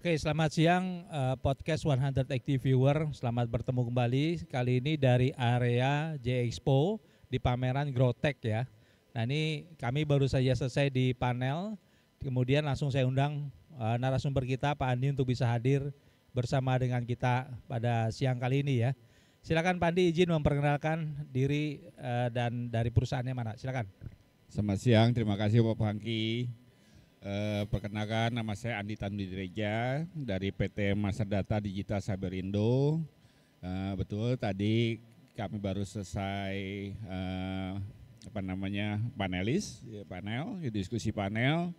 Oke, selamat siang uh, podcast 100 Active Viewer. Selamat bertemu kembali kali ini dari area J Expo di pameran GrowTech ya. Nah, ini kami baru saja selesai di panel. Kemudian langsung saya undang uh, narasumber kita Pak Andi untuk bisa hadir bersama dengan kita pada siang kali ini ya. Silakan Pak Andi izin memperkenalkan diri uh, dan dari perusahaannya mana. Silakan. Selamat siang, terima kasih Bapak Bangki. Eh, perkenalkan nama saya Andi Tandireja dari PT Master Data Digital Saberindo. Eh, betul tadi kami baru selesai eh, apa namanya panelis ya, panel diskusi panel.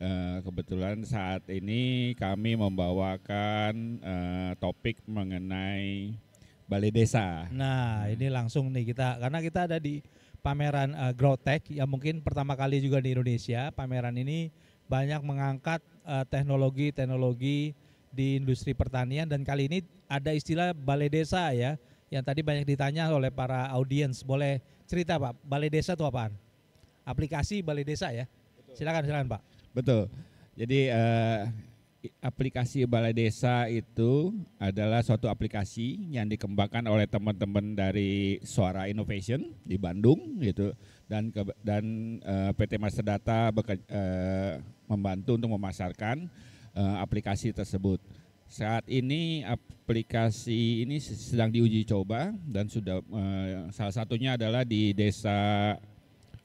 Eh, kebetulan saat ini kami membawakan eh, topik mengenai balai desa. Nah hmm. ini langsung nih kita karena kita ada di pameran uh, Growtech yang mungkin pertama kali juga di Indonesia pameran ini banyak mengangkat teknologi-teknologi eh, di industri pertanian dan kali ini ada istilah balai desa ya yang tadi banyak ditanya oleh para audiens. Boleh cerita Pak, balai desa itu apaan? Aplikasi balai desa ya. Silakan silakan Pak. Betul. Jadi uh, aplikasi balai desa itu adalah suatu aplikasi yang dikembangkan oleh teman-teman dari Suara Innovation di Bandung gitu dan ke, dan uh, eh, PT Master Data beker, uh, membantu untuk memasarkan uh, aplikasi tersebut. Saat ini aplikasi ini sedang diuji coba dan sudah uh, salah satunya adalah di desa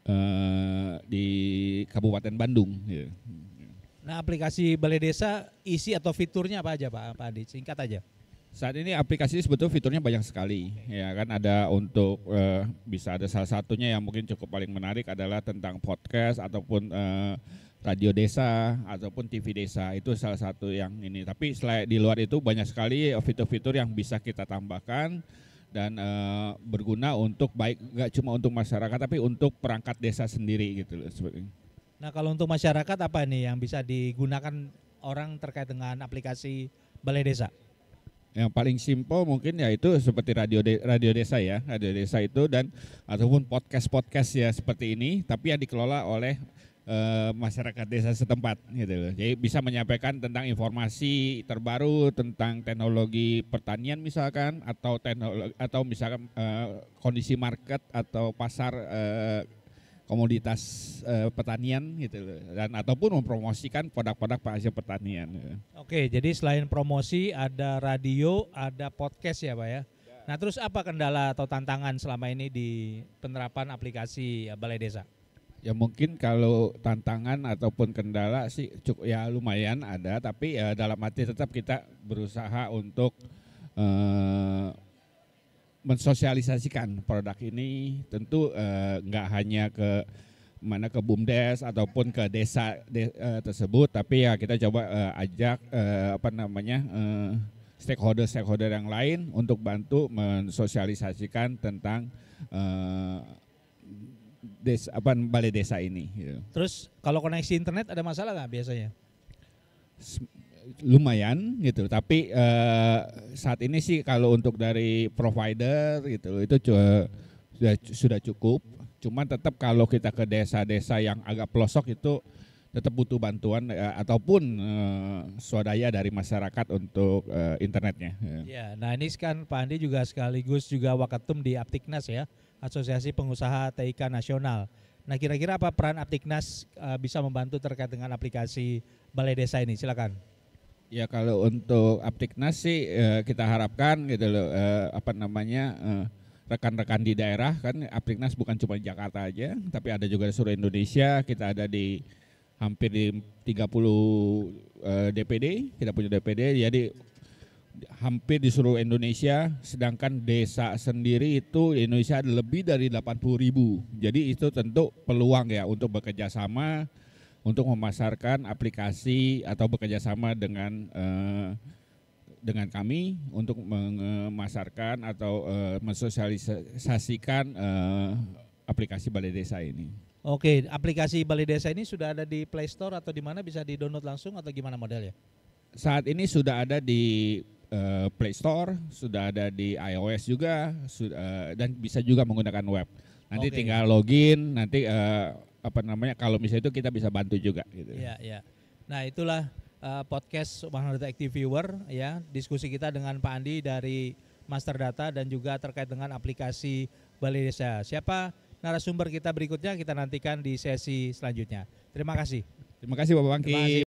uh, di Kabupaten Bandung. Ya. Nah, aplikasi Balai Desa isi atau fiturnya apa aja, Pak? Pak Adi, singkat aja. Saat ini aplikasi sebetulnya fiturnya banyak sekali, okay. ya kan ada untuk uh, bisa ada salah satunya yang mungkin cukup paling menarik adalah tentang podcast ataupun uh, radio desa ataupun TV desa itu salah satu yang ini. Tapi selain di luar itu banyak sekali fitur-fitur yang bisa kita tambahkan dan e, berguna untuk baik nggak cuma untuk masyarakat tapi untuk perangkat desa sendiri gitu loh Nah, kalau untuk masyarakat apa nih yang bisa digunakan orang terkait dengan aplikasi Balai Desa? yang paling simpel mungkin yaitu seperti radio de, radio desa ya radio desa itu dan ataupun podcast podcast ya seperti ini tapi yang dikelola oleh e, masyarakat desa setempat gitu loh. Jadi bisa menyampaikan tentang informasi terbaru tentang teknologi pertanian misalkan atau teknologi atau misalkan e, kondisi market atau pasar e, komoditas e, pertanian gitu loh dan ataupun mempromosikan produk-produk hasil pertanian. Gitu. Oke, jadi selain promosi ada radio, ada podcast ya, Pak ya. Iya. Nah, terus apa kendala atau tantangan selama ini di penerapan aplikasi Balai Desa? Ya mungkin kalau tantangan ataupun kendala sih cukup ya lumayan ada, tapi ya dalam arti tetap kita berusaha untuk eh, mensosialisasikan produk ini tentu eh, nggak hanya ke mana ke bumdes ataupun ke desa de, eh, tersebut, tapi ya kita coba eh, ajak eh, apa namanya eh, stakeholder stakeholder yang lain untuk bantu mensosialisasikan tentang eh, desa apa balai desa ini. Gitu. Terus kalau koneksi internet ada masalah nggak biasanya? lumayan gitu tapi uh, saat ini sih kalau untuk dari provider gitu itu sudah ya sudah cukup cuman tetap kalau kita ke desa-desa yang agak pelosok itu tetap butuh bantuan uh, ataupun uh, swadaya dari masyarakat untuk uh, internetnya. Ya. ya, nah ini kan Pak Andi juga sekaligus juga waketum di Aptiknas ya. Asosiasi Pengusaha TIK Nasional. Nah, kira-kira apa peran Aptiknas uh, bisa membantu terkait dengan aplikasi Balai Desa ini? Silakan. Ya, kalau untuk Aptiknas sih uh, kita harapkan gitu loh uh, apa namanya uh, rekan-rekan di daerah kan Aptiknas bukan cuma di Jakarta aja, tapi ada juga di seluruh Indonesia. Kita ada di hampir di 30 uh, DPD, kita punya DPD. Jadi hampir di seluruh Indonesia, sedangkan desa sendiri itu di Indonesia ada lebih dari 80 ribu. Jadi itu tentu peluang ya untuk bekerja sama, untuk memasarkan aplikasi atau bekerja sama dengan eh, dengan kami untuk memasarkan atau eh, mensosialisasikan eh, aplikasi Balai Desa ini. Oke, aplikasi Balai Desa ini sudah ada di Play Store atau di mana bisa di-download langsung atau gimana modelnya? Saat ini sudah ada di uh, Play Store, sudah ada di iOS juga, sudah, eh, dan bisa juga menggunakan web. Nanti okay. tinggal login, nanti uh, apa namanya kalau misalnya itu kita bisa bantu juga. Gitu. Ya, ya. Nah itulah uh, podcast 100 Active Viewer ya diskusi kita dengan Pak Andi dari Master Data dan juga terkait dengan aplikasi Bali Desa. Siapa narasumber kita berikutnya kita nantikan di sesi selanjutnya. Terima kasih. Terima kasih Bapak Bangki.